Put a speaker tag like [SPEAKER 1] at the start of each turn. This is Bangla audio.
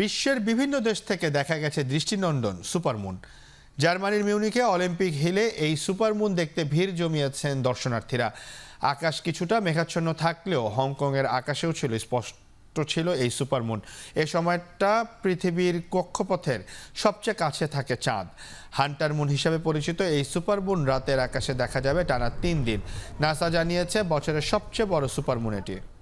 [SPEAKER 1] বিশ্বের বিভিন্ন দেশ থেকে দেখা গেছে দৃষ্টিনন্দন সুপারমুন জার্মানির মিউনিকে অলিম্পিক হিলে এই সুপারমুন দেখতে ভিড় জমিয়েছেন দর্শনার্থীরা আকাশ কিছুটা মেঘাচ্ছন্ন থাকলেও হংকংয়ের আকাশেও ছিল স্পষ্ট ছিল এই সুপারমুন এ সময়টা পৃথিবীর কক্ষপথের সবচেয়ে কাছে থাকে চাঁদ হান্টার মুন হিসাবে পরিচিত এই সুপারমুন রাতের আকাশে দেখা যাবে টানা তিন দিন নাসা জানিয়েছে বছরের সবচেয়ে বড় সুপারমুন এটি